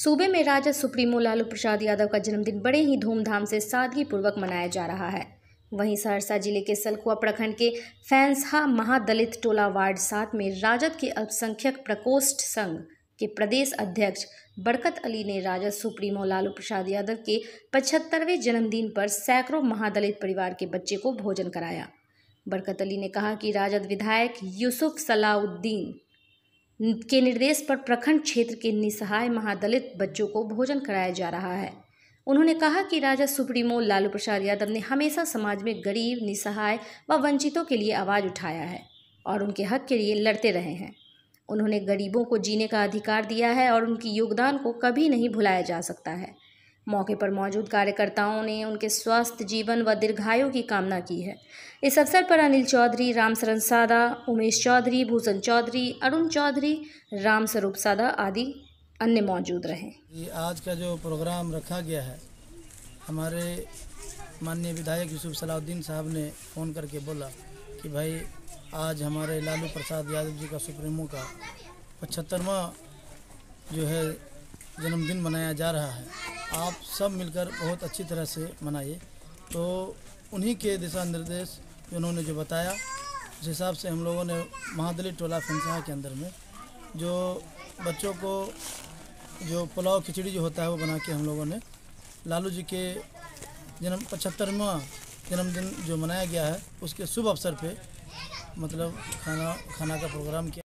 सूबे में राजा सुप्रीमो लालू प्रसाद यादव का जन्मदिन बड़े ही धूमधाम से सादगीपूर्वक मनाया जा रहा है वहीं सहरसा जिले के सलखुआ प्रखंड के फैंसहा महादलित टोला वार्ड सात में राजद के अल्पसंख्यक प्रकोष्ठ संघ के प्रदेश अध्यक्ष बरकत अली ने राजद सुप्रीमो लालू प्रसाद यादव के पचहत्तरवें जन्मदिन पर सैकड़ों महादलित परिवार के बच्चे को भोजन कराया बरकत अली ने कहा कि राजद विधायक यूसुफ सलाउद्दीन के निर्देश पर प्रखंड क्षेत्र के निसहाय महादलित बच्चों को भोजन कराया जा रहा है उन्होंने कहा कि राजा सुप्रीमो लालू प्रसाद यादव ने हमेशा समाज में गरीब निसहाय व वंचितों के लिए आवाज़ उठाया है और उनके हक के लिए लड़ते रहे हैं उन्होंने गरीबों को जीने का अधिकार दिया है और उनकी योगदान को कभी नहीं भुलाया जा सकता है मौके पर मौजूद कार्यकर्ताओं ने उनके स्वस्थ जीवन व दीर्घायु की कामना की है इस अवसर पर अनिल चौधरी रामसरण सादा उमेश चौधरी भूषण चौधरी अरुण चौधरी राम स्वरूप सादा आदि अन्य मौजूद रहे आज का जो प्रोग्राम रखा गया है हमारे माननीय विधायक यूसुफ सलाउद्दीन साहब ने फ़ोन करके बोला कि भाई आज हमारे लालू प्रसाद यादव जी का सुप्रीमो का पचहत्तरवा जो है जन्मदिन मनाया जा रहा है आप सब मिलकर बहुत अच्छी तरह से मनाइए तो उन्हीं के दिशा निर्देश उन्होंने जो बताया उस हिसाब से हम लोगों ने महादली टोला फंसा के अंदर में जो बच्चों को जो पुलाव खिचड़ी जो होता है वो बना के हम लोगों ने लालू जी के जन्म पचहत्तरवा जन्मदिन जो मनाया गया है उसके शुभ अवसर पे मतलब खाना खाना का प्रोग्राम किया